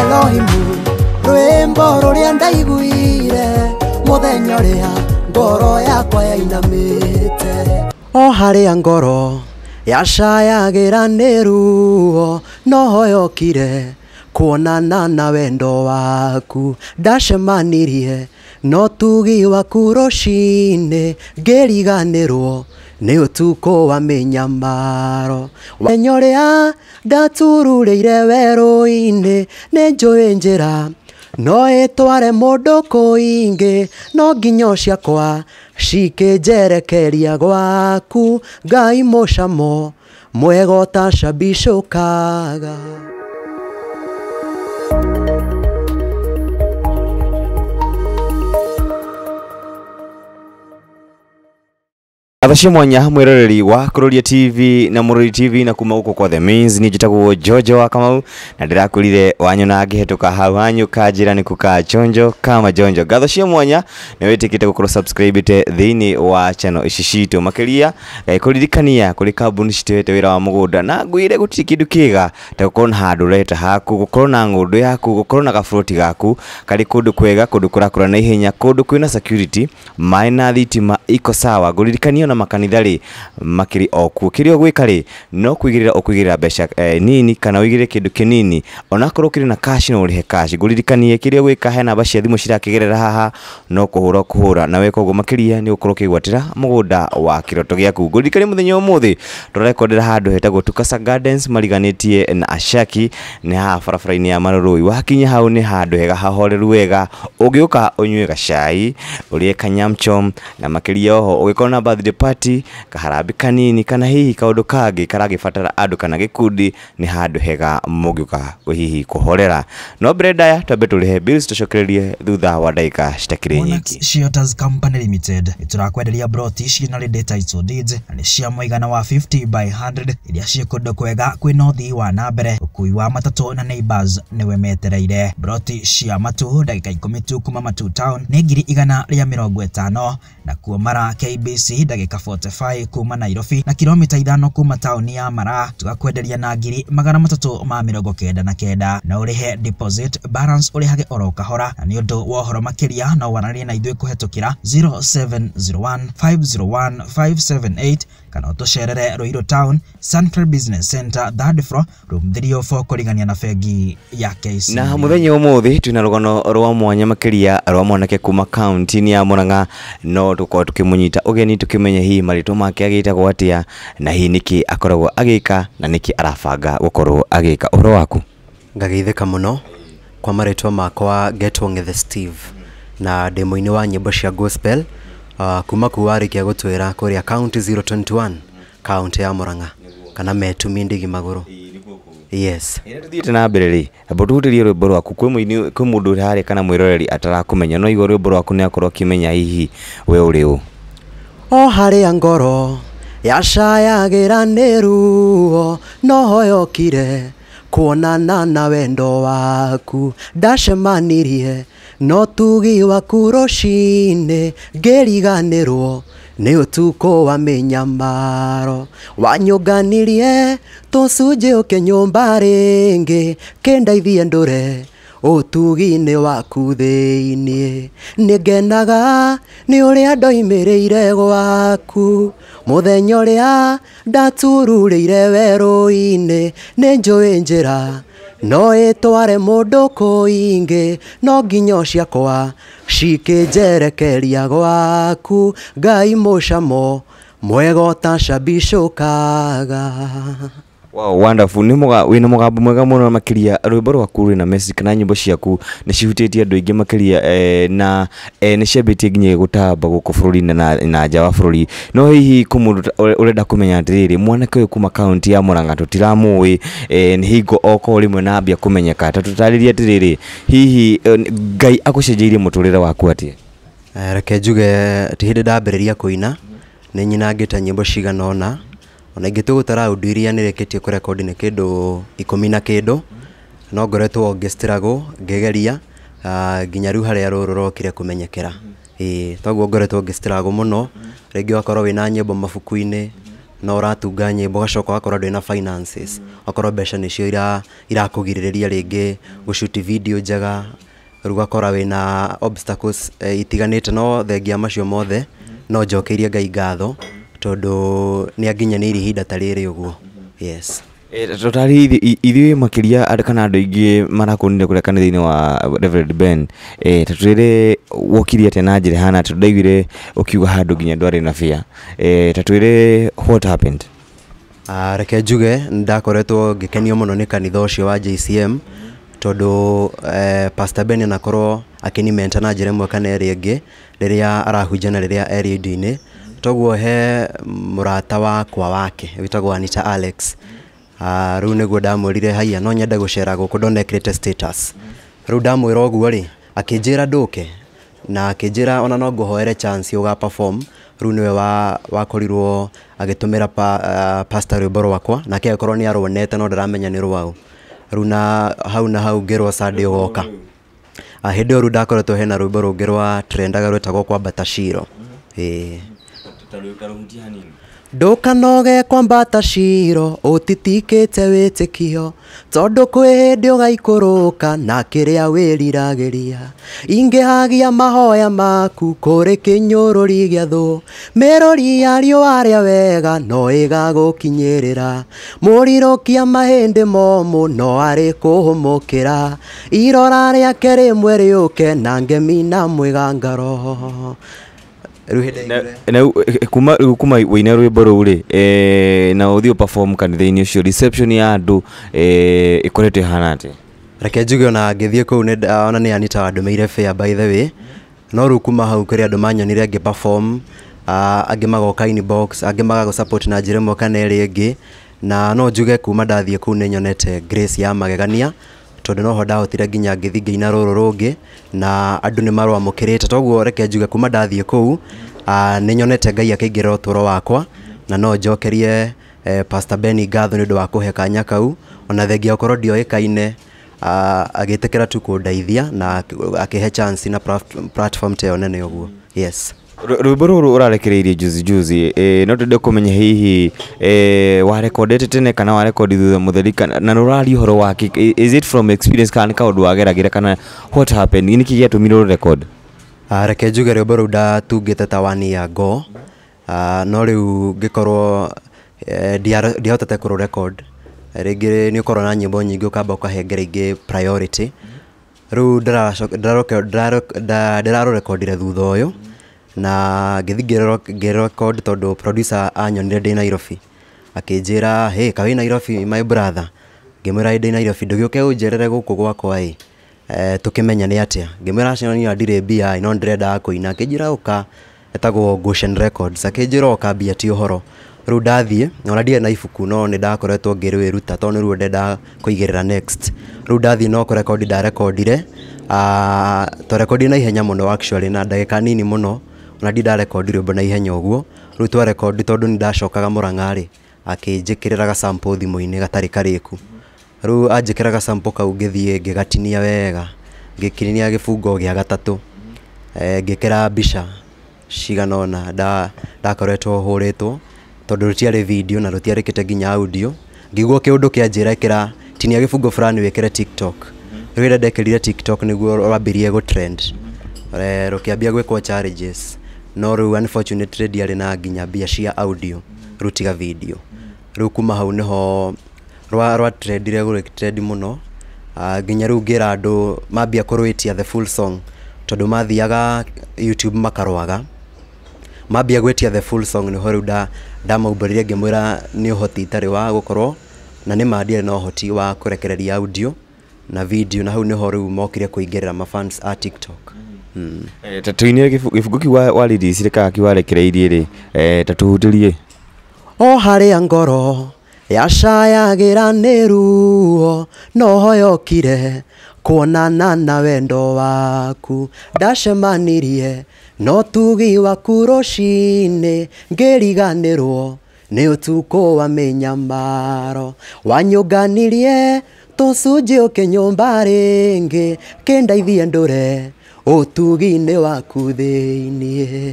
elohimu rwimbo ruria ndaiguire muthenya ria ngoro yakwa yainamite o haria ngoro yacayagira nä ruo hoyokire kuonana na wendo waku ndacemanirie no tugi waku rucinä ngä riganä rwo nä å tukå wa mä nyamaro menya å rä a ndatururä ire werå-inä nä njå ä njä ra no ä tware må ndå kå ingä no nginya ciakwa cikä njerekeria gwaku ngai må camo mwega å tacambicå kaga athacia mwanya mwiroreri wa kuroria tv na murori tv na kuma guko kwa the means ni njitagwo jojo wa kamau na ndirakurire wanyu na ngihituka hau hanyu kanjira ni kuka chonjo kama jonjo ngatho cia mwanya ni witikite gukorwo subscribete thiini wa channel ici citu makiria gaikuririkania kuri kambuni cituhete wira wa mugunda na ngwire gutiri kindu kiga ta gukorwo na handu ureta haku gukorwo na ng'undu yaku gukorwo na gaburoti gaku kari kundu kwega kundu kurakura na ihenya kundu kwina security maina na thitima iko sawa nguririkania na makanitha rä makiri o kuo kä rä a å gwä ka rä no kå igä rä ra å kå igä rä ra mbeca e, nini kana å igä rä kä ndå kä nini onakorwo kä rä na kaci no å rä he kaci ngå ririkanie kä rä a gwä ka he namba cia thimå cirakä gerera haha no kå hå ra kå hå ra na weka å guo makä ria nä å korwo kä gwatä ra må gå nda wa kä roto gä aku ngå ririkanie må thenya å må thä tårarekondera handå hetagwo tukasa gardens mariganä tie na ashaki nä haha barabara-inä ya marå rå i wakinya hau nä handå hega hahoreru wega å ngä å ka å nyue gacai å rä e kanyamchom na makä ria oho å gä korwo na gipati kaharabi kanini kana hihi kaundu kangi karagibatara andu kana gikundi ni handå hega må ngä å ka hihi kå horera no mbere ndaya twambe tå rä he tåcokererie thutha wa ndagä citakirä nyingä tå rakwenderia broti ici na rä ndä na nä cia mũigana wa 50 by 100 iria ciä kå kwega kwä nothi wa na ukui wa matatå na neighbors nä we metereire broti cia matu ndagä ka ikå tu kuma matå town nä ngiri igana rĩa mĩrongo ĩtano na kuo mara kbc ndagä ndagika 45 kuma Nairobi na kilomita ithano kuma tauni ya Mara tugakwenderia na ngiri magana matatu ma mirongo kenda na kenda na urihe deposit balance urihage oro kahora na ni undu wa uhoro makiria no wararie na ithuĩ kuhetukira 0701501578 501 578 kana ũtũcerere Ruiru Town Central Business Center third floor room 304 kũringania na bengi ya KCB na mũthenya ũmũthĩ twĩna rũgano rwa mwanya makiria rwa mwanake kuma kaunti ya Murang'a no tũkorwo tũkĩmũnyita ũgeni tũkĩmenya amenye hii maritå make agita atia na hii niki akoragwo agika na niki arabanga gukorwo agika uhoro waku ngageithika muno kwa maritwa makwa getwo the steve na demo må wa nyimbo cia gospel uh, kuma kuu warä kia gå twä ra 021 kaunti ya må rang'a kana metumi ndigi magå rå yes tuthiite na mbere ri amba tuhuterie rwimbo rwaku kwä må ndå hari kana mwiroreri roreri atarakumenya no igoro rwimbo rwaku nä akorwo kimenya hihi we uri u. o harä ngoro yacayagä ra nohoyokire kuonana na wendo waku ndacemanirie no tugi waku rå cinä ngä riganä rwo nä å tukå wa mä nyamaro wanyå nganirie tå cunjä å kä nyå mba rä ngä kä ndaithie ndå re ũtugi-inĩ waku thĩ-inĩ nĩ ngenaga nĩ ũrĩa ndoimĩrĩire gwaku mũthenya ũrĩa ndatururĩire werũ-inĩ nĩ njũĩ njĩra no ĩtware mũndũ kũingĩ no nginya ciakwa cikĩnjerekeria gwaku ngai mũcamo mwega ũtacambicũkaga Wow, wonderful nä wä mugambo mwega muno makiria rwimbo rwaku na message na nyimbo ciaku nä cihutĩtie andå aingĩ makiria eh, na eh, nä ciambĩtie nginya gũtamba gũkũ bũrũri-inĩ na nja wa bũrũri no hihi kå mũndũ ũrenda kũmenya atĩrĩrĩ mwanake ũyũ kuma kaunti ya Murang'a tũtiramũĩ eh, nĩ hingo oko rĩmwe na ambia kũmenyeka ta tũtarĩrie atĩrĩrĩ hihi Ngai agũcenjeirie mũtũrĩre waku atĩa reke njuge ti hĩndĩ ndambĩrĩria kũina nĩ nyinangĩte nyĩmbo cigana ũna ona ingĩtũgũta raũndi iria nä kũrekodi nĩ kĩndũ ikũmi na kĩndũ no ngoretwo ngĩstragwo ngĩgeria ah, nginya rĩu harĩa rũrũ rokire kũmenyekera ĩĩ toguo ngoretwo ngĩstragwo mũno rĩngĩ na wĩna nyĩmbo mabuku inä no ũratunga nyĩmbo ũgacoka ũgakorwo ndũrĩ na finances ũgakorwo mbeca nĩcio irakũgirĩrĩria rĩngĩ gũshuti video njega rĩu ũgakora na obstacles eh, itiganĩte no thengia macio mothe no njokeirie Ngai ngatho anginya ni anginyaniirie ihinda ta riri uguo yes eh, totari ithuĩ makĩria kana andũ aingĩ marakuonire kũrĩa kanitha-inĩ wa Reverend Ben eh, tatwĩre wokire atĩa na njĩra hana atĩ ndaiguire ũkiuga handũ nginya ndwarĩ na bia eh, tatwĩre what ah, reke njuge ndakoretwo ngĩkenio mũno nĩ kanitha ũcio wa JCM tondũ eh, Ben anakorwo akĩni menta na njĩra ĩmwe kana ĩrĩa ĩngĩ rĩrĩa arahunjana rĩrĩa e rĩndio-inĩ toguo he murata wakwa wake witagwo Anita Alex uh, ah, rä u nä guo ndamwä no nyende gucera cera gå kå ndonekirä status rä u ndamwä ri akinjira nduke na akinjira ona no ngå hoere chance uga perform rä u wa wakorirwo wa agä tå pa, uh, ah, pasta rwä mbo rwakwa nake akorwo nä arwonete no ndaramenya ni rwau rä na hau na hau ngä rwo sandä å goka hä ah, ndä ä ndakoretwo hena rwä mbo rå rwa trendaga rwetagwo kwa batashiro ä mm -hmm. e tutarudia nini ndukanoge kwambata ciro å te wä tä kio tondå kwä hä ndä å gaikå rå ka na kä rä a wä riragä ria ingä hagia mahoya maku kå rä kä kuri kinyururi gia thu mirori ya riua ria wega no ä kinyä rä ra må rirå kia mahä ndä momå no arä kå hå må kä ra irora rä rä ake mwe rä å ke na ngemi na mwä mwigangaro Eh, eh, kuma kuma wina rwimbo rå rä eh, na å thiä perform kanitha-inä å cio reception ya andå ikoretwo ihana atä reke njuge ona ngĩthiĩ kũu ona nĩ anita wandũmĩire fair by the way no rä kuma hau kũrĩ andå manyonire ngĩ perform uh, angĩ magoka inbox angĩ magagå support na njĩra ĩmwe kana ĩrĩa na no njuge kuma kå u nä nyonete grace ya magegania tondå noho ndahotire nginya ngĩthiĩ ngĩina rũrũ rũngĩ na andå nä marwamũkĩrĩte toguo reke njuge kuma ndathiĩ kũu nä nyonete ngai akĩingĩra ũtũro wakwa na no njokerie eh, pastor Benny ngatho nä å ndå wa kå he kanya kau ona thengia korwo ndioĩkaine agĩtĩkĩra tu kũndeithia na akĩhe chance na platform ta ĩyo nene ũguo yes rwimbo ruru urarekereirie juzi juzi e, no ndende kumenya hihi e, warekondete tene kana warekondi thutha mutheri na nä rari å horo wake is it from experience kana nä kaå wageragä kana what happened nä kä gäatå mirå record ah, reke njuge rwimbo rå u ndatungä te ta wani ya ngo ah, no rä u ngä korwo ndiahotete kå rå record rĩngĩ nä å korwo na nyĩmbo nyingĩ å kamba å kahengera ingä priority rä u ndärarå rekondire thutha å yå mm na ngĩthiĩ ngĩrecord tondå producer anyonire ndĩ nairobi akĩnjĩra hä hey, kawä nairobi my brother ngĩmwä ra ndä nairobi ndå gä å ke å njerere gå kå gwakwa ä eh, tå kä menya nä atä a ngĩmwä ra acinanina ndirä mbia no nä ndärendaga kå ina akä njä ra å ka etagwo goshen records akä njä ra å ka mbia ti å horo rä u ndathiä ona ndirä na ibuku no nä ndakoretwo ngä rwä ruta tondå nä ruo ndendaga kå igä rä ra next rä u ndathiä no kå rekondi ndarekondire ah, twarekondire na ihenya må no na ndagä ka nini må na ndi ndarekondi rwimbo na ihenya ũguo rĩu twarekondi tondũ nĩ ndacokaga mũrang'a-rĩ akĩnjĩkĩrĩra gasampo thimũ-inĩ gatarĩ karĩku rĩu anjĩkĩra gasampo kau ngĩthiĩ ngĩgatinia wega ngĩkinia gĩbungo gĩa gatatũ eh, ngĩkĩra mbica cigana ũna ndakoretwo hũrĩtwo tondũ rũtiarĩ video na rũtiarĩkĩte nginya audio ngĩiguo kĩũndũ kĩanjĩra ĩkĩra tinia gĩbungo fulani wĩkĩre tiktok rĩu ĩrĩa ndekĩrire tiktok nĩguo rwambirie gũtrend eh, rũkĩambia gwĩkwo challenges no rä u unfortunate radio arä na nginya mbia cia audio rutiga video rä u kuma hau nä ho rwa trendire gå trend må no ah, nginya rä u ngä ra andå mambia kå rwä tia the full song tondå mathiaga youtube makarwaga mambia gwä tia the full song nä ho rä u ndamaumbå rä re ngä mwä ra nä å hoti itarä wa gå korwo na nä mandiarä na å hoti wa kå rekereria audio na video na hau nä ho rä u mokire kå ingä rä ra mafans a tiktok mm -hmm. Eh, tatu inä gä bugå kä warithi cirä kaga kä warekere irie eh, rä tatå hutä rie o harä a ngoro yacayagä ra nä ruo no hoyokire kuonana na wendo waku ndacemanirie no tugi waku rå cinä ngä riganä rwo nä å tukå wa mä nyamaro wanyå nganirie tå cunjä å kä nyå mba rä ngä kä ndaithie ndå re utugi-inĩ waku thĩiniĩ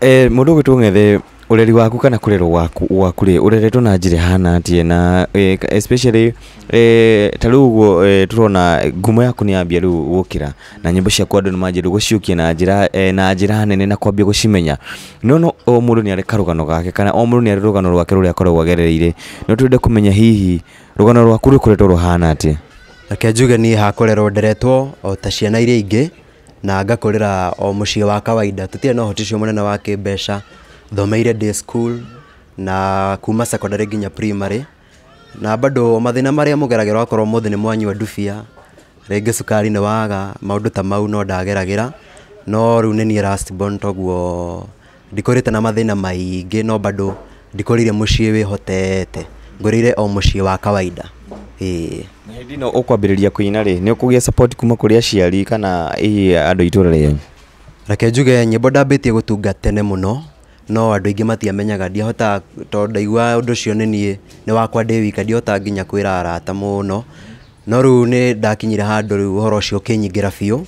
eh, må ndå å gä ngethe ureri waku kana kurero waku waku rä ureretwo na njä ra hana tie na eh, especially eh, ta rä eh, tå rona ngumo yaku nä yambia rä gå kä ra na nyimbo mbo ciaku andå nä manjä rä gå ciå na njä eh, na njä ra nene na kwambia gå cimenya no no o må ndå nä arä gake kana o må ndå nä arä rå gano rwake rå rä a akoragwo agerereire no twende kå menya hihi rå gano rwaku rå koretwo rå hana tie reke njuge niĩ hakorerwo nderetwo o ta ciana iria ingĩ na ngakũrĩra o mũciĩ wa kawaida tire na ũhoti ũcio mũnene wa kĩmbeca thomeire day school na kuma secondary nginya primary na bado mathĩna marĩa mũgeragĩra akorwo mũthĩ nĩ mwanyua ndubia rĩngĩ cukari nĩ waga maũndũ ta mau no ndageragĩra no rĩu nĩ niĩ last born toguo ndikũrĩte na mathĩna maingĩ no bado ndikũrire mũciĩ wĩhotete ngũrĩire o mũciĩ wa kawaida ĩĩ na hindi no ukwambiriria kuina ri ni ukugia support kuma kuri aciari kana ii andu itura rianyu reke njuge nyimbo ndambitie gutunga tene muno no andå aingä matiamenyaga ndiahota tondå ndaigua å ndå cio nä niä nä wakwa ndä wika ndiahota nginya kwä ra arata må no rä u nä ndakinyire handå rä u å horo å cio å kä nyingä ra biå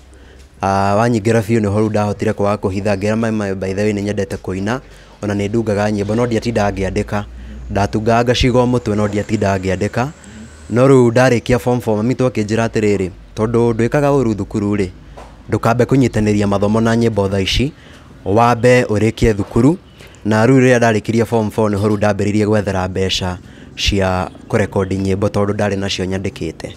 ah, wanyingä ra biå nä horu ndahotire kwaga kå hitha ngä ra maithaä nä nyendete kå ina ona nä ndungaga nyä mbo no ndiatinda ngä andä ka ndatungaga ngaciga å må twe no ndiatinda ngä andä ka no rä u ndarä kia mitå akä njä ra atä rä rä tondå ndwä kaga å ru thukuru rä ndå kambe kå nyitanä ria mathomo na nyä tha ici wambe å rä kie thukuru na rä u rä rä a ndarä kirie nä ho u ndambä rä irie gwethera mbeca cia kå rekondi nyä mbo tondå ndarä nacio nyandä kä te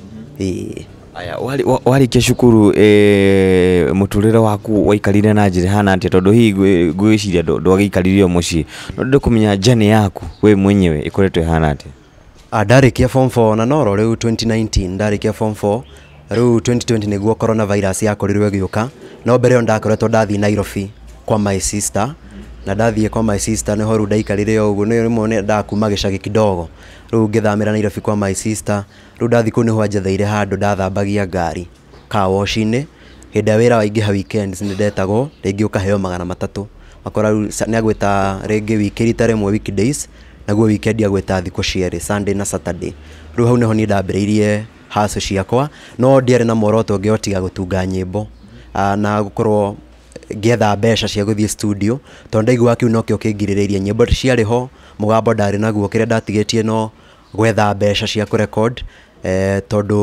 aya warä kia cukuru e, må tå rä re waku waikarire na njä ra hana atä tondå hihi ngwä ciria ndwagä ikarire må ciä no ndä kå menya yaku wä mwenyewe ä koretwo hana atä Ah, kia form 4 na noro riu 2019 kia form 4 riu 2020 niguo coronavirus yakorirwo igiuka no mbere yo ndakoretwo ndathii Nairobi kwa my sister na ndathiä kwa my sister nä horu ndaikarire å guo nä rä mwe ndakuma gä cagä kidogo rä u ngä thamä ra nairobi kwa my sister rä u ndathiä kå u nä ho njetheire handå ndathambagia ngari kawoshinä hä ndä ä wä ra waingä ha nä ndetagwo rä ngä å kaheo magana matatå makora nä agwä ta rä ngä wikiri ta rä mwe naguo wikendi agweta thiko cierä sunday na saturday rä u hau nä ndambä irie haco ciakwa no ndiarä na moroto ngä otiga nyimbo tunga nyä mbo ah, na gå korwo ngĩetha mbeca cia gũthiĩ studio tondũ ndaiguaga kĩu nokĩo kĩngirĩrĩirie nyĩmbo ciarĩ ho mũgambo ndarĩ naguo kĩrĩa ndatigĩtie no gwetha mbeca cia kũrekod eh, tondũ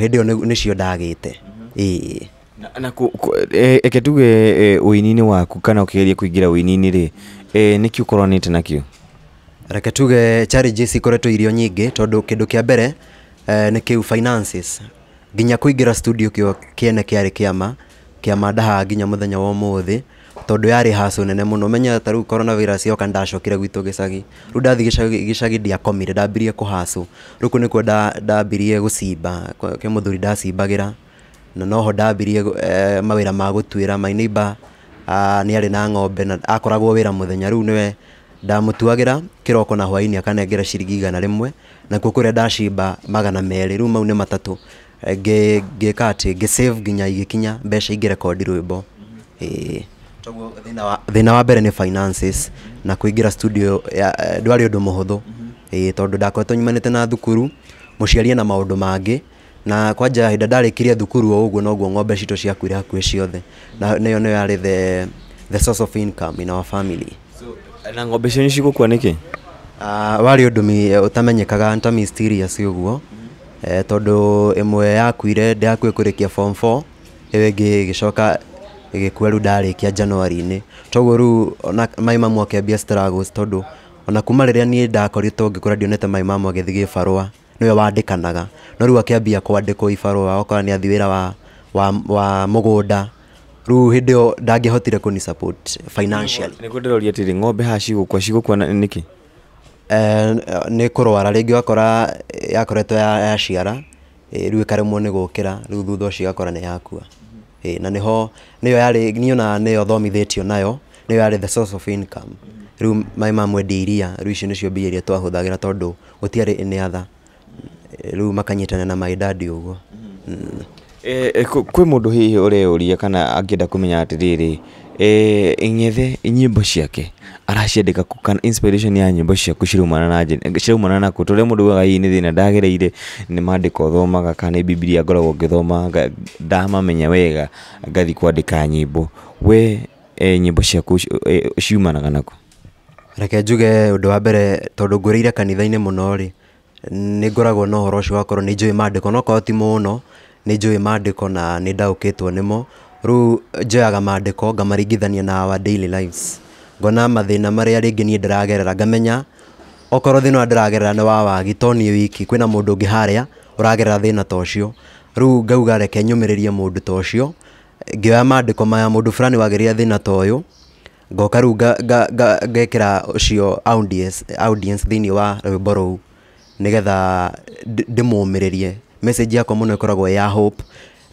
hĩndĩ ĩyo nĩcio ndagĩte mhm. ĩĩ na eke tuge ũini-inĩ waku kana ũkĩgeria kũingĩra ũini-inĩ rĩ nĩkĩ ũkoranĩte nakĩo reke tuge challenges ikoretwo irio nyingi tondu kindu kia mbere eh, ni kiu finances nginya kuingira studio kio kiene kiari kiama kiama ndaha nginya muthenya wa muthi tondu yari haso nene muno menya ta riu coronavirus yoka ndacokire gwitu gicagi riu ndathi gicagi gicagi dia ndiakomire ndambirie kuhaso riu nikuo ndambirie gucimba ke muthuri ndacimbagira na noho ndambirie eh, mawira ma gutuira my neighbor ah, ni ari na ng'ombe na akoragwo wira muthenya må niwe ndamutuagira kiroko na hwaini akanengera ciringi igana rimwe nakuo kuria ndacimba magana meri riu mau ni matatu ngika ati ngisave nginya igikinya mbeca ingirekodi rwimbo ĩĩ toguo thina wa mbere ni finances na kuingira studio eh, ndwari undu muhuthu mhm. ĩĩ tondu ndakoretwo nyumanite na thukuru muciari na maundu mangi na kwanja hinda ndarikirie thukuru o uguo noguo ng'ombe citå ciakuire hakuhĩ ciothe na nĩyo nĩyo yarĩ the, the source of income in our family na ngombe cio nä cigå kua nä kä ah, warä å ndå åtamenyekaga eh, ntamici å guo mm-hmm. eh, tondå ä mwe yakuire ndäakuä kå rä kia form 4 ä ä ngä gä coka rä u ndarä kia januari-inĩ toguo rĩu ona mai mamwe akĩambia struggles tondũ ona kuma rĩrĩa niĩ ndakoretwo ngĩkũra ndionete mai barå nä we nĩwe wandĩkanaga no rĩu akĩambia kwandĩkwo ibarũa okorwo nä athi ra wa, wa, wa mũgũnda rä hä ndä ä yo ndangä hotire kå nä gå ndä roria atä rä ng'ombe haha cigåkua cigåkua nä kä eh, nä kå rwara rä ngä wakora yakoretwo yaciara rä u ä karemwo nä gå kä ra rä u thutha å cio ĩgakora nä yakua na nä ho nä yo yarä ona nä yo thomithä tio nayo nä yo yarä the source of income rä u maä ma mwendia iria rä u icio nä cio mbia iria twahå thagä ra tondå gå tiarä nä atha rä u makanyitana na maä ndandi å guo mm kwä må ndå hihi å reyå kana angä enda kå menya atä rä rä eh, ng'ethe nyĩmbo ciake araciandĩka kana inspiration ya nyĩmbo ciaku ciraumana na ciraumana nakå tå rä a må ndå ugaga hihi nä thä na ndagereire nä mandĩka thomaga kana nä bibiria ngoragwo ngĩthoma ndamamenya wega ngathi kwandĩka nyĩmbo we eh, nyĩmbo ciaku eh, ciumanaga nakå reke njuge ũndũ wa mbere tondũ ngũrĩire kanitha-inĩ mũno rĩ nĩ ngoragwo na ũhoro ũcio wakorwo nĩ njũĩ no nokorwo ti mũno nä njå ä na nä ndaũkä two nä mo rä u njoyaga mandäko ngamaringithania na our daily lives ngona mathä na marä a rä ngä niä ndäragerera ngamenya okorwo thä na ndäragerera nä wa wiki kwä na må ndå å ngä ru a å ragerera thä na ta å ngauga reke nyå mä rä rie må maya må ndå wageria wagä toyo thä na ta å yå ngoka rä u ngekä ra audience thä wa rwä mbo rå u nä message yakwa muno ikoragwo ya hope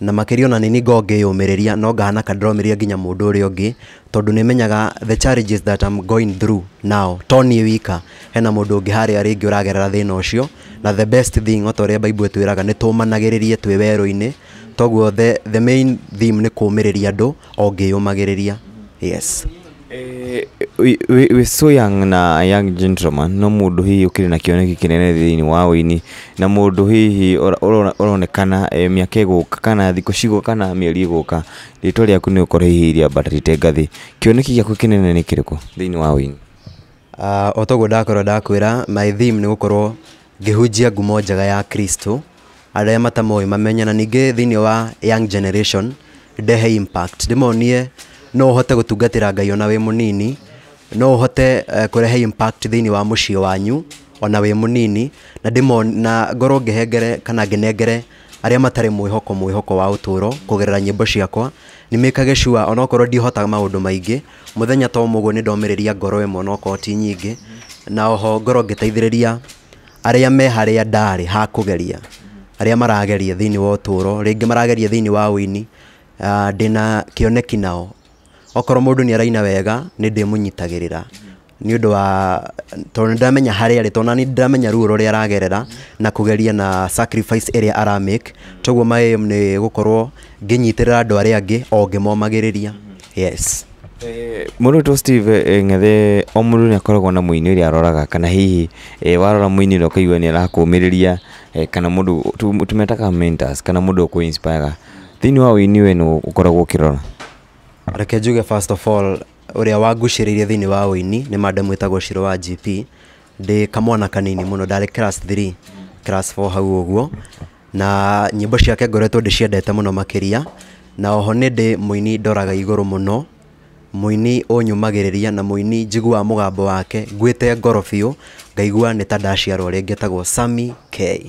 na makiria ona nini ngongĩyũmĩrĩria no ngahana kandĩromĩria nginya mũndũ ũrĩa ũngĩ tondũ nĩmenyaga the challenges that I'm going through now toni niĩ wika hena mũndũ ũngĩ harĩa rĩngĩ ũragerera thĩna ũcio na the best thing o ta ũrĩa bible twĩraga nĩ tũmanagĩrĩrie twĩ werũ-inĩ toguo the, the main theme nĩ kũũmĩrĩria andũ o ngĩyũmagĩrĩria yes eh wä so young na young gentleman no må ndå hihi å na kioneki kinene nene thä-inä wa wä na må ndå hihi åronekana eh, mä aka ĩgå ka kana thikå cigå kana mä eri ĩgå ka rĩtwa rĩaku nä å korwo hihi rĩambatarĩte ngathä kĩoneki kioneki kä nene ni kä rä kå thä-inä wa wä ah, o toguo ndakorwo ndakwä ra my theme nä gå ngĩhunjia ngumo njega ya kristo arĩa matamoĩ mamenya na ningĩ thĩinĩ wa young generation ndehe impact ndĩmonie no hote gutungatira ngai ona wi munini no hote eh, kurehe impact thini wa mucii wanyu ona wi munini na ndimo na ngorwo ngehengere kana nginengere aria matari mwihoko mwihoko wa uturo kugerera nyimbo ciakwa nä mä kage cua onokorwo ndihota maå ndå maingä må thenya to må ni ndomereria ndomä rä ria ngoro ä mwe onokorwo ti nyingi na oho ngoro ngä teithä rä ria arä a me harä a ha kugeria geria arä a marageria thä wa uturo ringi marageria thini wa wini ini ah, ndä kioneki nao okorwo mundu ni araina wega ni ndimunyitagirira nä å ndå wa tondå nä ndamenya harä arä tondå nani ndäramenya ruo rå rä a aragerera na kå geria na sacrifice ä rä a aramake toguo maä nä gå korwo ngä nyitä rä ra andå arä a angä o ngä momagä rä ria yes må rå tå steve ng'ethe o må ndå nä akoragwo na må inä å rä aroraga kana hihi warora må inä å rä a å nä arakå mä rä ria kana må ndå tå metaga kana må ndå å kå thä inä wa å we no å koragwo å kä rora reke njuge first of all uria wanguciririe thini wa uini ni madam witagwo Shiro wa GP ndi kamwana kanini muno ndari class 3 class 4 hau uguo na nyimbo ciake ngoretwo ndiciendete muno makiria na oho ni ndi muini ndoraga iguru muno muini unyumagiriria na muini njiguaga mugambo wake ngwite ngoro biũ ngaigua nĩ ta ndaciarwo rĩngĩ tagwo Sami K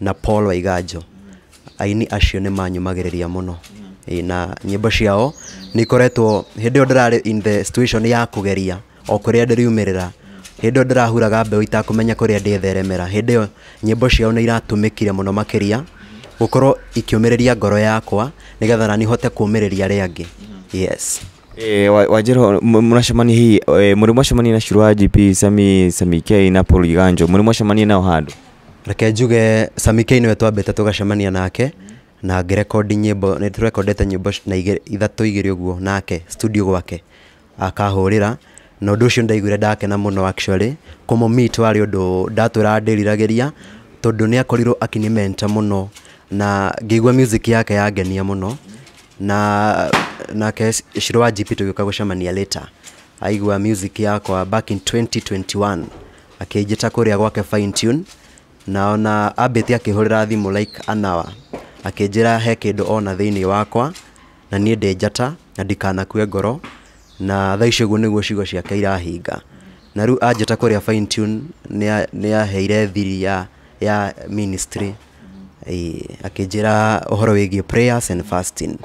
na Paul Waiganjo aini acio nĩ manyumagĩrĩria mũno mm na nyimbo ciao ni koretwo hä ndä in the situation ya kugeria geria o kå rä a ndäriumä rä itakumenya kuria ndä ä yo ndärahuraga theremera hä yo nyämbo ciao nä iratumikire muno makiria må no gukorwo ikiumiriria ngoro yakwa nigetha nani hote kuumiriria ria angi yes Eh, wajero mnacemania hii e, muri mwacemania na shuru GP Sami Sami K na Paul Iganjo muri mwacemania nao handu reke njuge Sami K niwe twambite tugacemania nake mm -hmm na ngĩrekondi nyimbo ni tũrekondete nyimbo na ithatũ igĩrĩ ũguo nake studio gwake akahũrĩra na cio ndaigure ndaiguire na muno actually komo kũmũmit warĩ ndu ndatwira ndĩriragĩria tondu ni akorirwo akinimenta muno na ngĩigua music yake yangenia muno na na Shiro wa GP tũgĩũka gũcemania later aigua music yako back in 2021 akijita kũrĩa gwake fine tune naona ona akihurira thimu like an hour akinjĩra he kindu ona thini wakwa na nie ndĩ njata na ndikanakue ngoro na thaa icio ũguo nĩguo ciugo ciake irahinga na rĩu anjĩta kũrĩa fine tune nĩ aheire thiri ya ya ministry akĩnjĩra ũhoro wĩgiĩ prayers and fasting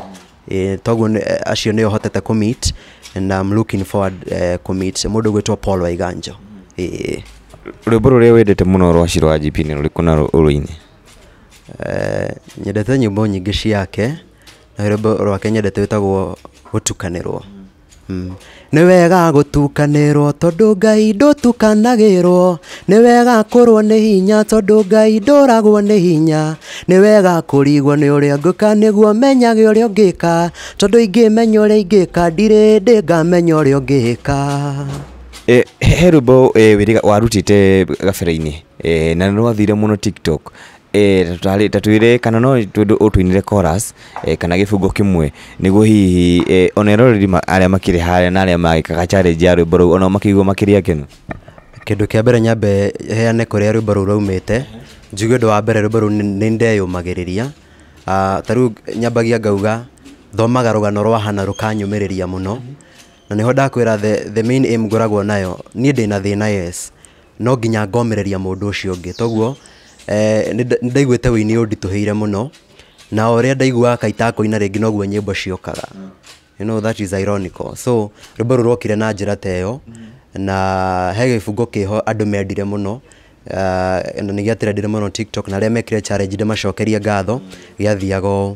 e, toguo acio nĩo hotete kũmit and I'm looking forward uh, eh, kũmit mũndũ ũgwĩtwo Paul Waiganjo e. rwĩmbo rũrĩa wendete mũno rwa Shiro wa GP nĩ rũrĩkũ na rũini Eh, nyendete nyimbo nyingĩ ciake na rwĩmbo rwake nyendete wĩtagwo gũtukanĩrwo mm. nĩ wega gũtukanĩrwo tondũ ngai ndũtukanagĩrwo nĩ wega kũrwo nĩ hinya tondũ ngai ndũragwo nĩ hinya nĩ wega kũrigwo nĩ ũrĩa ngũka nĩguo menyage ũrĩa ũngĩka tondũ ingĩmenya ũrĩa ingĩka ndirĩ ndĩ ngamenya ũrĩa ũngĩka eh, he rwĩmbo eh, warutĩte gabere-inĩ na nĩrwathire mũno tiktok e, tatuire kana no utwinire chorus e, kana gibungo kimwe niguo hihi e, ona eroreri aria makiri haria na aria magikaga challenge ya rwimbo ruu ona makigwo makiria kenu kindu kia mbere nyambe heane kuria rwimbo ruu raumite njigue undu wa mbere rwimbo ruu ni ndeyumagiriria uh, ah, tariu nyambagia ngauga thomaga rugano rwa hana rukanyumiriria muno mm -hmm. na niho ndakwira the, the main aim ngoragwo nayo niĩ ndĩ na thĩna yes no nginya ngomereria mũndũ ũcio ũngĩ toguo Eh, nindaigwite wi ni undituhiire muno na uria ndaiguaga kaitako ina ringi noguo nyimbo ciokaga you know that is ironical so rwimbo ru rwokire na njira ta iyo na he gibungo kiho andu mendire muno eh, na nigiatire ndire muno tiktok na aria mekire challenge ndimacokerie ngatho giathiaga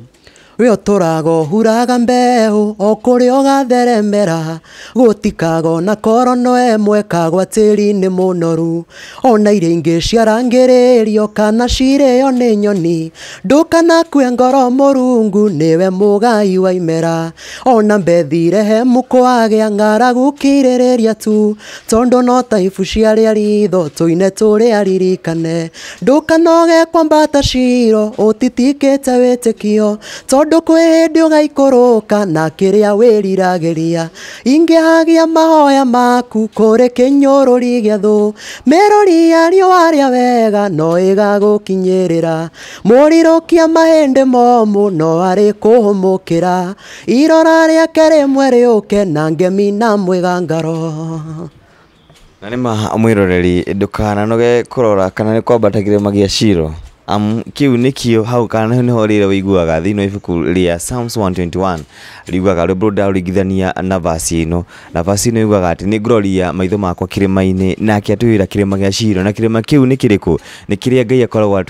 wä å huraga mbeå o kå rä a å gatheremera gå tikaga na korono ĩmwe kagwa tĩri må noru ona iria ingĩ ciarangĩrĩrio kana cirä cirĩo nä nyoni ndå ndũkanakue ngoro må rungu mũrungu nĩwe mũgai wa imera ona mbethire he mũkwagĩa rä ria tu tondå no taibu ciarä a ritho tå tå ine rä tũine tũrĩa ririkane ndũkanoge kwa mbata ciro å titikä te wä tä kio tondu kwi hindi ũgaikũrũka na kĩrĩa wĩriragĩria ingĩhagia mahoya maku kũrĩ kĩnyũrũri gĩa thũ mĩrũri ya riũa rĩa wega no ĩgagũkinyĩrĩra mũrirũkia mahĩndĩ momũ no arĩ kũhũmũkĩra irora rĩake rĩmwe rĩũke na ngemi na mwĩgangaro na nĩma mwĩroreri ndũkananoge kũrora kana nĩ kwambatagire magia ciro shiro Um, kiu nikio hau kana ni rira wiguaga thini wa ibuku ria Psalms 121 riguaga rwimbo rwa ndaurigithania nafasi ino nafasi ino iguaga ati ni gloria maitho makwa kirimaini na kiatuira kirima gia ciro na kirima kiu ni kiriku ni kiria Ngai akoragwo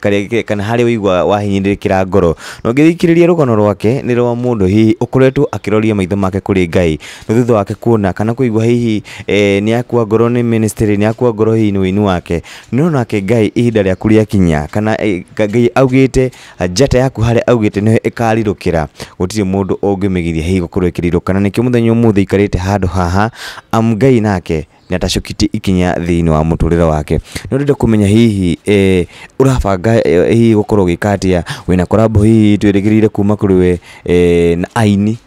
kari kana hari wigua wa wahinyirikira ngoro no ngithikiriria rugono rwake ni rwa mundu hi ukuretu akiroria maitho make kuri Ngai no thutha wake kuona kana kuigwa hihi eh, ni akua ngoro ni ministry ni akua ngoro hi ni winu wake no nake Ngai ihinda ria kuria kinya kana ngai eh, augite njata yaku haria augite niho ikarirukira gutire mundu ungimegiria hei gukorwo ikirirukana må muthenya umuthi ikarite handu haha am ngai nake nĩatacũkĩtie ikinya thĩinĩ wa mũtũrĩre wake no ndenda kumenya hihi e, ũrabanga eh, hihi gũkorwo ũgĩka atĩa wĩna korabo hihi twĩrĩgĩrĩire kuma kũrĩ we na aini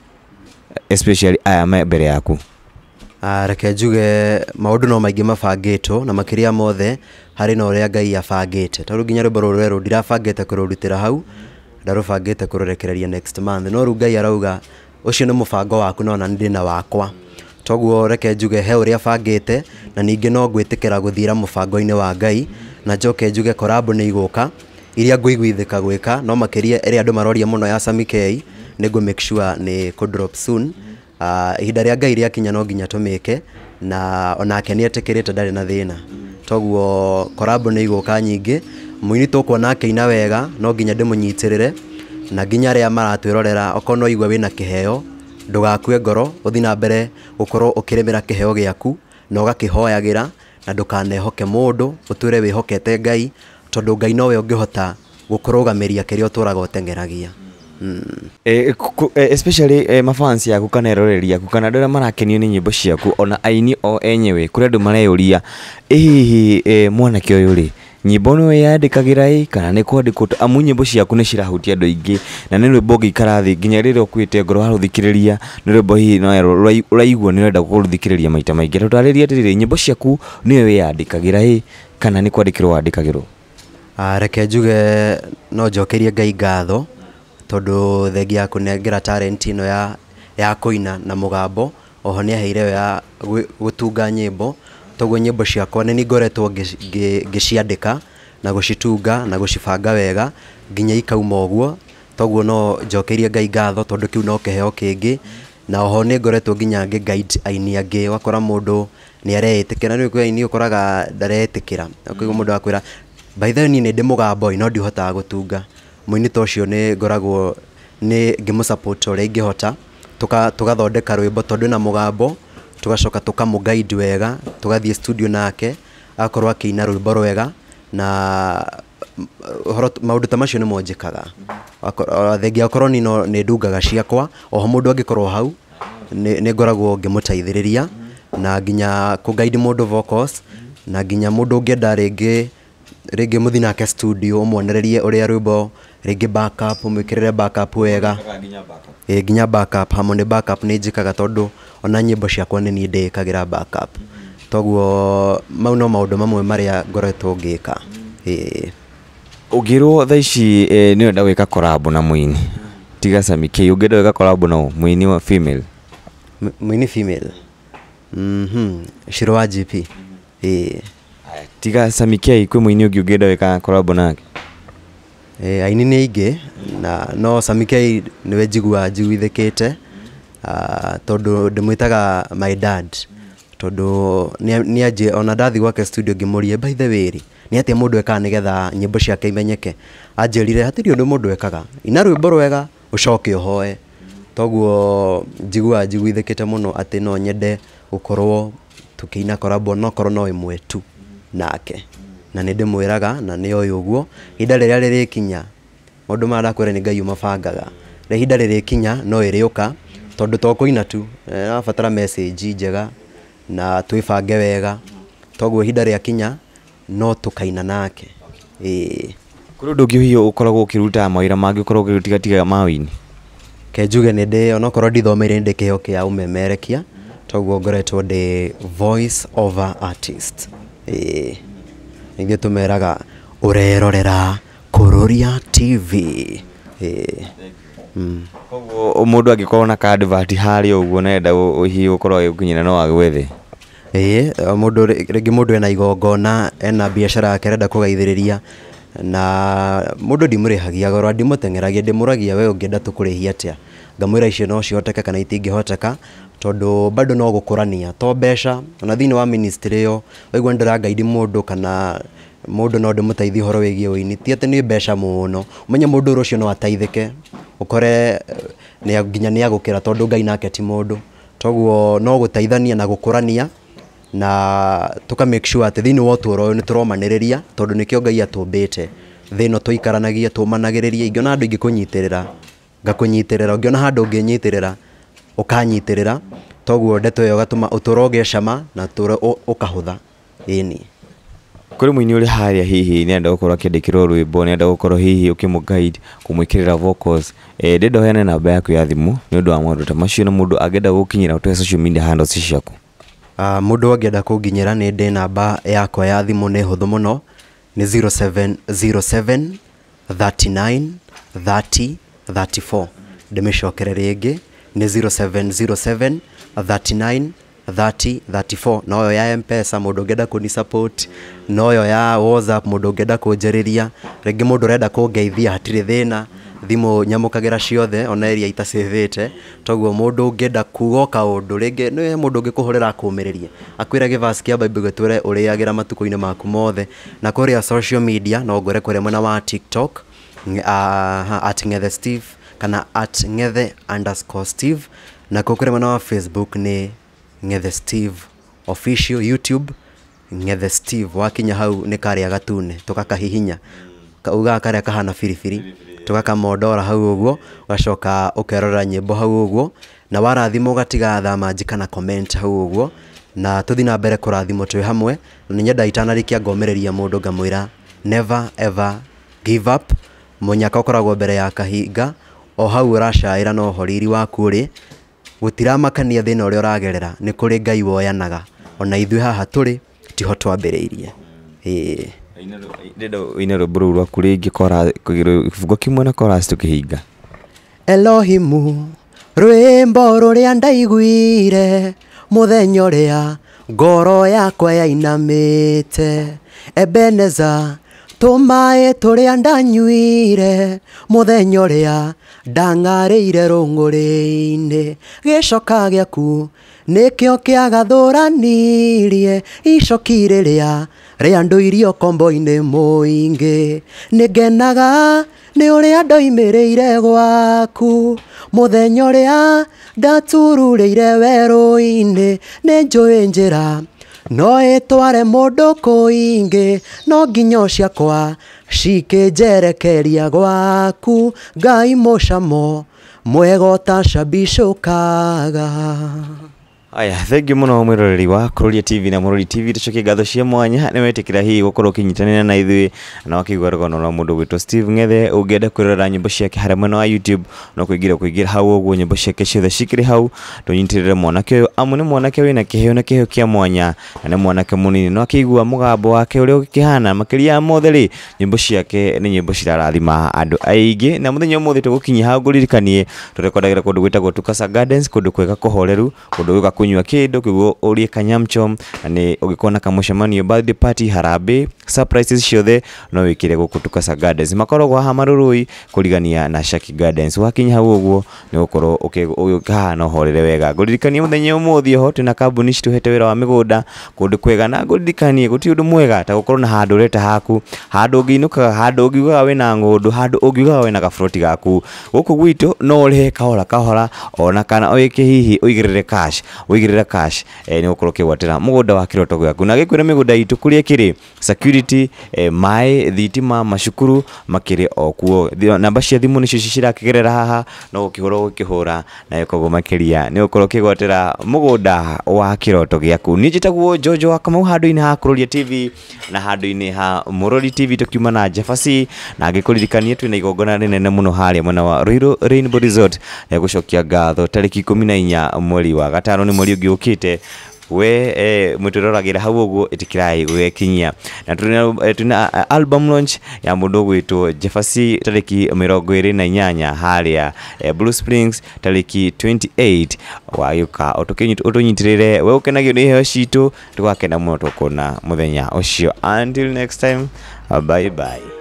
especially aya mbere yaku Ah, reke njuge maundu no maingi mabangitwo na makiria mothe hari na ũrĩa ngai abangĩte tarĩu nginya rwĩmbo rũrũ rwerũ ndirabangĩte kũrũrutĩra hau ndarũbangĩte kũrũrekereria next month no rĩu ngai arauga ũcio nĩ mũbango waku nona nĩ ndĩna wakwa toguo reke njuge he ũrĩa bangĩte na ningĩ no ngwĩtĩkĩra guthira mũbango-inĩ wa ngai na njoke njuge korabu nĩ igũka iria ngũiguithĩka gwĩka no makiria ĩrĩa andu maroria muno ya samikei nĩ ngũ make sure nĩ kũ drop soon mm -hmm. Ah, ihinda rĩa ngai rĩakinya no nginya tũmĩke na onake nĩ etĩkĩrĩte ndarĩ na thĩna toguo korabo nĩ igũka nyingĩ mũini tũkuona akĩina wega no nginya ndĩmũnyitĩrĩre na nginya arĩa maratwĩrorera okorwo no igua wĩna kĩheo ndũgakue ngoro ũthi na mbere gũkorwo ũkĩrĩmĩra kĩheo gĩaku na ũgakĩhoyagĩra na ndũkanehoke mũndũ ũtwĩre wĩhokete ngai tondũ ngai nowe ũngĩhota gũkũrũgamĩria kĩrĩa ũtũraga ũteng'eragia Eh, eh, eh, especially mafansi yaku kana eroreri yaku kana andå arä a marakenio nä nyä mbo ciaku ona aini o enyewe kå rä andå mareyå hihi mwanake å yå rä nyimbo nä weyandäkagä ä kana nä kwandäkwo amu nyimbo ciaku nä cirahutia andå aingä na nä rwä mbo ngä ikara thä nginya rä rä a å kuä te ngoro warå thikä rä ria nä rwä mbo hihi raigua nä renda gå rå thikä rä ria maita maingä rå tarä ria atä rä nyimbo ciaku nä we weyandäkagä ra ä kana nä kwandäkä rwo wandäkagä rwo ah, reke njuge no njokerie ngai ngatho tondu thengia ya kunengera talent ino ya ya kuina na mugambo oho nä aheire ya gutunga nyimbo toguo nyimbo ciakwa nä ningoretwo ngĩciandĩka na gũcitunga na gũcibanga wega nginya ikauma ũguo toguo no njokeirie ngai ngatho tondũ kĩu no kĩheo kĩngĩ na oho nĩ ngoretwo nginya ngĩ guide aini angĩ wakora mũndũ nĩ areĩtĩkĩra nĩ kwĩ aini ũkoraga ndaretĩkĩra koguo mm. mũndũ akwĩra by the way niĩ nĩ ndĩ mũgambo no ndihotaga gũtunga mwini ta ucio ni ngoragwo ni ngimu support uria ingihota tuka tugathondeka rwimbo tondu na mugambo tugacoka guide wega tugathie studio nake akorwo akĩina rwimbo rwega na maũndũ ta macio nĩmo njĩkaga thengia akorwo no nĩ ndungaga ciakwa oho mũndũ angĩkorwo hau nĩ ngoragwo ngĩmũteithĩrĩria na nginya guide mũndũ vocals na nginya mũndũ ngenda ringi ringi muthi nake studio ũmwonererie ũrĩa rwĩmbo rĩngĩ backup mwĩkĩrĩre backup wega e ginya backup hamwe nĩ backup ni njĩkaga tondũ ona nyĩmbo ciakwa ni niĩ ndĩĩkagĩra backup toguo mau no maũndũ mamwe maria ngoretwo ngĩka ĩĩ ũngĩrwo tha ici nĩ ũrenda gwĩka korabo na mũini tiga sami K ugedo gwĩka korabo na mũini wa female mũini female mhm Shiro wa GP ĩĩ tiga Sammy K kwĩ mũini ũngĩ ũngĩenda gwĩka korabo nake e, aini nä aingä na no samikei nä we njiguwa njiguithä kä te tondå ndä mwä taga my dad tondå nä anjä ona ndathi gwake studio ngä må rie mbaithe wä nä atä må ndå ekaga nä getha nyä mbo ciake imenyeke anjä rire hatä å ndå må ndå ekaga ina rwä mbo rwega å coke å hoe toguo njiguwa njiguithä kä te må no atä no nyende gå korwo tå kä ina nokorwo no ä mwe tu nake na nä ndä mwä raga na nä oä å guo ihinda rä rä a rä rä kinya maå ndå marä ndakwä ra nä ngai å mabangaga rä ihinda rä rä kinya no ä rä å ka tondå tokå ina tu eh, arabatara message njega na twä bange wega toguo ihinda rä kinya no tå kaina nake kå rä å ndå å ngä å hiå å koragwo å kä ruta mawä ra mangä å korwo å gä mawä-inä kenjuge nä ndä onakorwo ndithomeire nä ndä kä heo a å memerekia toguo ngoretwo ndä voice over artist e ningä tå meraga å rerorera kururia tv mm. koguo må ndå angä korwo na kadvati harä å guo nenda hi gå korwo å kinyä no agwe thä ä rä må ndå ena igongona ena biacara yake renda kå gaithä rä ria na må ndå ndimå rä hagia goro ndimå tengeragia ndä må ragia we å ngä enda tå kå rä hia atä a ngamwä ra icio no cihoteka kana itingä hoteka tondu bado no gukurania to mbeca ona thini wa ministry iyo waigua ndirangaidi mundu kana mundu no ndimuteithie horo wigie uini ti ati ni mbeca muno umenye mundu rucio no ateithike ukore eh, nä nginya nä agåkä tondu ngai nake ti mundu toguo no guteithania na gukurania na tuka make sure atä thä inä wa å tå ro å yå nä tå romanä rä ria tondå nä kä ngai atåmbä te thä no tå ikaranagia tå managä rä ria ingä ona handå ingä kå nyitä rä ra ngakå nyitä rä ra å ngä ona handå ngä nyitä rä ra ukanyitirira toguo ndeto iyo gatuma uturo cama na uturo ukahutha ini kuri muini uri haria hihi ni enda gukorwo akiandikirwo rwimbo ni enda gukorwo hihi ukimuguide kumwikirira vocals eh ndenda uheane namba yaku ya thimu ni undu wa maundu ta macio na mundu angenda gukinyira utwe social media handles ciaku uh, ah, mundu angenda kunginyira ni namba yakwa ya thimu ni huthu muno ni 0707 39 30 34 ndimäcokere rĩngĩ 0707 39 30 34 ni 0707 39 30 34 noyo ya mpesa mundu ngenda kuni support noyo ya whatsapp mundu ngenda kunjiriria ringi mundu urenda kungeithia hatire thina thimå nyamå ciothe ona iria itacivite toguo mundu ngenda kuga kaundu ringi nä mundu ngä kå hå rä ra akåmä rä rie akwä re gä vaci kä a bible gä twä re å rä agä ra matukå-inä maku mothe na kå rä a no ngå re mwena wa tiktok uh, at ngethe steve kana at ngethe underscore steve na kukure mwana wa facebook ni ngethe steve official youtube ngethe steve wakinya hau ni karä a gatune tå gakahihinya ugaga karä a kahana biribiri tå gakamondora hau å guo gacoka å kerorera nyä mbo hau uguo guo na warathima å gatiga thamaji kana comment hau uguo na tuthi na mbere kå rathimo twä hamwe na nä nyenda itanarä kia ngomä rä ria never ever give up mũnyaka ũkoragwo mbere ya kahinga o hau ũracaĩra na horiri waku ũrĩ gũtiramakania thina uri uragerera ni kuri ngai woyanaga ona ithuĩ haha tũrĩ tiho twambĩrĩirie ndenda ũine rwĩmbo rũu rwaku rĩngĩ kĩbungo kimwe na koras tũkĩhinga elohimu rwĩmbo rũrĩa ndaiguire mũthenya ũrĩa ngoro yakwa yainamĩte ebeneza tå tå maä rä a ndanyuire må thenya å rä a ndang'arä ire rå ngå gä mũthenya ũrĩa ndang'arĩire rũng'ũrĩ-inĩ gĩcoka gĩaku nĩkĩo kĩagathũranirie icoki rĩrĩa rĩa ndũirio kombo å rä a ndoimä rä ire gwaku må thenya å rä a ire werå inä nä njå ä njä ra no ĩtware mũndũ kũingĩ no nginyo ciakwa cikĩnjerekeria gwaku ngai mũcamo mwega ũtacambicũkaga aya thengio muno mwiroreri wa kururia tv na murori tv tucokie ngatho cia mwanya nä wetä hihi gå korwo å na ithuĩ na wakĩigua rũgano rwa mũndũ gwĩtwo steve ng'ethe ũngĩenda kwĩrorera nyĩmbo ciake harĩa mwena wa youtube no kũingĩra kũingĩra hau ũguo nyĩmbo ciake ciothe cikĩrĩ hau tũnyitĩrĩre mwanake ũyũ amu nĩ mwanake wĩna kĩheo na kĩheo kĩa mwanya na nĩ mwanake mũnini no akĩigua mũgambo wake ũrĩa ũgĩkĩhana makĩria ya mothe rĩ nyĩmbo ciake nĩ nyĩmbo cirarathima andũ aingĩ na mũthenya ũmũthĩ tũgũkinyia hau ngũririkanie tũrekondagĩra kũndũ gwĩtagwo tukasa kwega kunywa kido kuguo urie kanyamcho ni ugikona yo birthday party harabe surprises ciothe no wikire guku sa Gardens makoro kwa hamarurui kuligania na Shaki Gardens wakinya huguo hau uguo okay, gukorwo ukihana horere wega nguririkanie muthenya umuthi na kabuni shitu hete wira wa migunda kundu kwega na nguririkanie guti undu mwega ta gukorwo na handu ureta haku handu ngiinukaga handu ngiugaga wina ngundu handu ungiugaga wina gaburoti gaku guku gwitu no urehe kahora kahora ona kana oike hihi uigirire cash wigirira cash eh, ni gukorwo watera mugoda wa kiroto gwa kuna gikwira migoda itu kuria kiri security eh, mai thitima mashukuru makiri okuo namba cia thimu ni nicio kigerera haha no gukihurwo gukihura na koguo makiria ni gukorwo watera mugoda wa kiroto giaku ni jitaguo Jojo wa kama handu ina kuroria TV na handu ina ha Mũrori TV tukiuma na jafasi na gikuririkani yetu twĩna igongona rĩnene muno hali mwana wa Rainbow Resort ya kushokia gatho tariki ikũmi mweli wa gatano ni mweri ũngĩ ũkĩte we eh, mwitwiroragä hau å guo ä tä kä rai gå gekinyia na twä na e, e, album launch ya må ndå å gwätwo jefasi tarä ki mä rongo ä rä na inyanya harä a eh, blue springs tarä ki 28 wagä ka å tå nyitä rä re we å kenagio nä iheo citå tå gakena må no twakuona må thenya å cio until next time bye bye